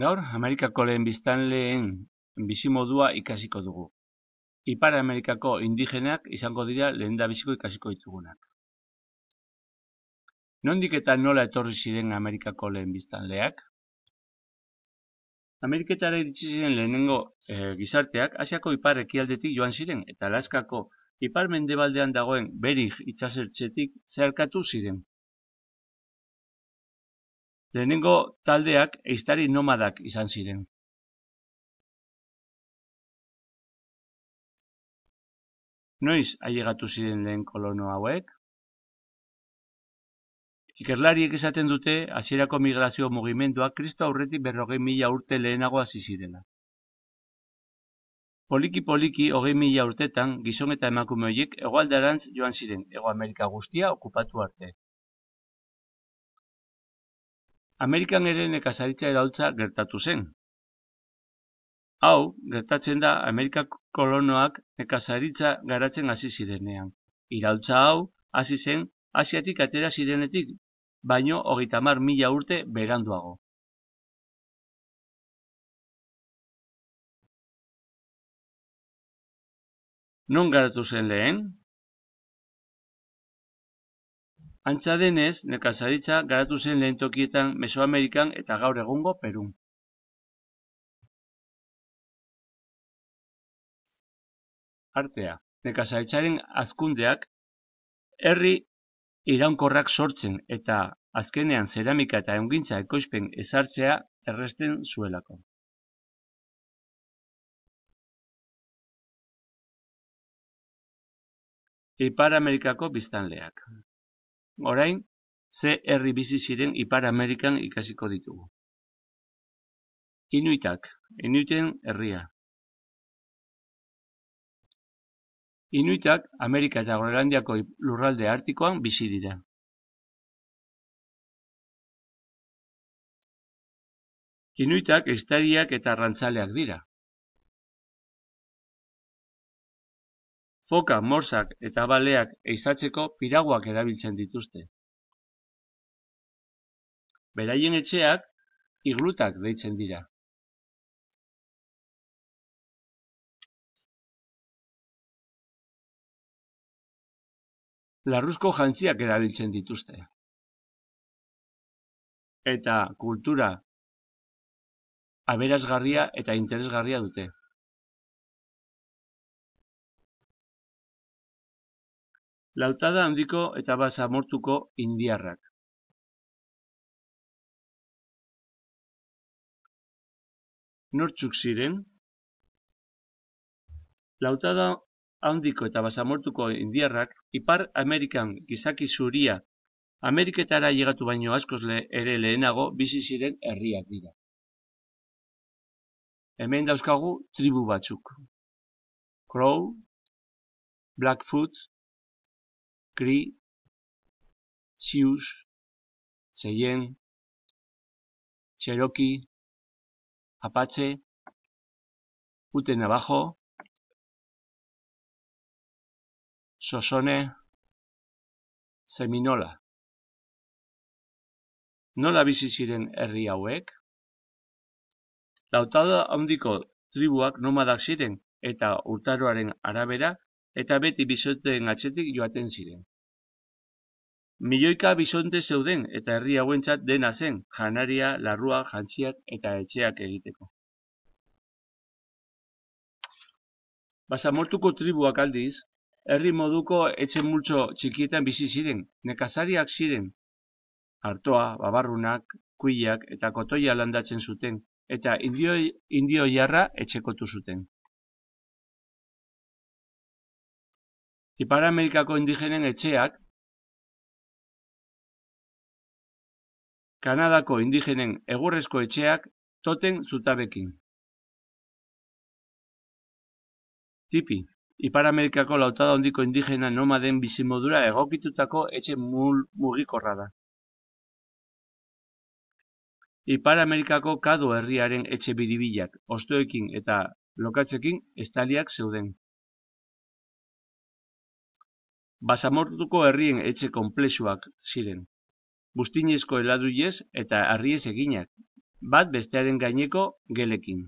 Gaur, Amerikako lehen biztan lehen bizimodua ikasiko dugu. Ipar Amerikako indigenak izango dira lehen da biziko ikasiko ditugunak. Nondik eta nola etorri ziren Amerikako lehen biztanleak? leak? Ameriketara iritsi lehenengo eh, gizarteak Asiako ipar ekialdetik joan ziren eta Alaskako ipar mendebaldean dagoen berik itxasertxetik zeharkatu ziren. Lehenengo taldeak eiztari nomadak izan ziren. Noiz ailegatu ziren lehen kolono hauek? Ikerlariek esaten dute hasierako migrazio mugimendua kristo aurretik berrogei mila urte lehenago hasi zirela. Poliki-poliki hogei mila urtetan gizon eta emakume horiek hegoaldarantz joan ziren, Ego Amerika guztia okupatu arte. Amerikan ere nekazaritza irautza gertatu zen. Hau, gertatzen da Amerikak kolonoak nekazaritza garatzen hasi zirenean. Irautza hau, hasi zen, asiatik atera zirenetik, baino hogeita mar mila urte beranduago. Non garatu zen lehen? Antza denez, nekazaritza garatu zen lehen tokietan Mesoamerikan eta gaur egungo Perun. Artea, nekazaritzaren azkundeak herri iraunkorrak sortzen eta azkenean zeramika eta eungintza ekoizpen ezartzea erresten zuelako. Ipar Amerikako biztanleak orain ze herri bizi ziren Ipar Amerikan ikasiko ditugu. Inuitak, Inuiten herria. Inuitak Amerika eta Groenlandiako lurralde artikoan bizi dira. Inuitak estariak eta arrantzaleak dira. foka, morsak eta baleak eizatzeko piraguak erabiltzen dituzte. Beraien etxeak iglutak deitzen dira. Larruzko jantziak erabiltzen dituzte. Eta kultura aberazgarria eta interesgarria dute. lautada handiko eta basa mortuko indiarrak. Nortzuk ziren, lautada handiko eta basamortuko indiarrak ipar Amerikan gizaki zuria Ameriketara llegatu baino askoz ere lehenago bizi ziren herriak dira. Hemen dauzkagu tribu batzuk. Crow, Blackfoot, Cri, Sius, Cheyenne, Cherokee, Apache, Ute Navajo, Sosone, Seminola. Nola bizi ziren herri hauek? Lautada handiko tribuak nomadak ziren eta urtaroaren arabera eta beti bizonten atxetik joaten ziren. Miloika bizonte zeuden eta herri hauentzat dena zen, janaria, larrua, jantziak eta etxeak egiteko. Basamortuko tribuak aldiz, herri moduko etxe multzo txikietan bizi ziren, nekazariak ziren, hartoa, babarrunak, kuiak eta kotoia landatzen zuten, eta indio, indio jarra etxekotu zuten. Ipar Amerikako indigenen etxeak, Kanadako indigenen egurrezko etxeak toten zutabekin. Tipi, Ipar Amerikako lautada ondiko indigena nomaden bizimodura egokitutako etxe mul mugikorra da. Ipar Amerikako kadu herriaren etxe biribilak, ostoekin eta lokatzekin estaliak zeuden basamortuko herrien etxe konplexuak ziren, bustinezko heladuiez eta harriez eginak, bat bestearen gaineko gelekin.